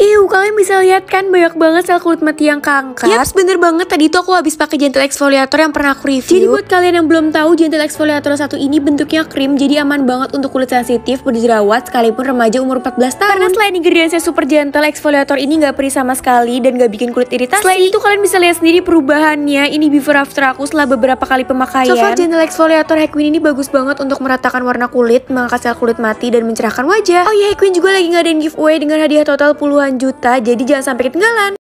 Ih, kalian bisa lihat kan banyak banget sel kulit mati yang kanker. Iya, Yaps, bener banget. Tadi tuh aku habis pakai gentle exfoliator yang pernah aku review. Jadi buat kalian yang belum tahu, gentle exfoliator satu ini bentuknya krim, jadi aman banget untuk kulit sensitif, berjerawat, sekalipun remaja umur 14 tahun. Karena selain ingredientsnya super gentle, exfoliator ini nggak perih sama sekali dan nggak bikin kulit iritasi. Selain itu kalian bisa lihat sendiri perubahannya. Ini before after aku setelah beberapa kali pemakaian. So far, gentle exfoliator Hequin ini bagus banget untuk meratakan warna kulit, mengangkat sel kulit mati, dan mencerahkan wajah. Oh iya Hequin juga lagi ngadain giveaway dengan hadiah total puluhan juta, jadi jangan sampai ketinggalan.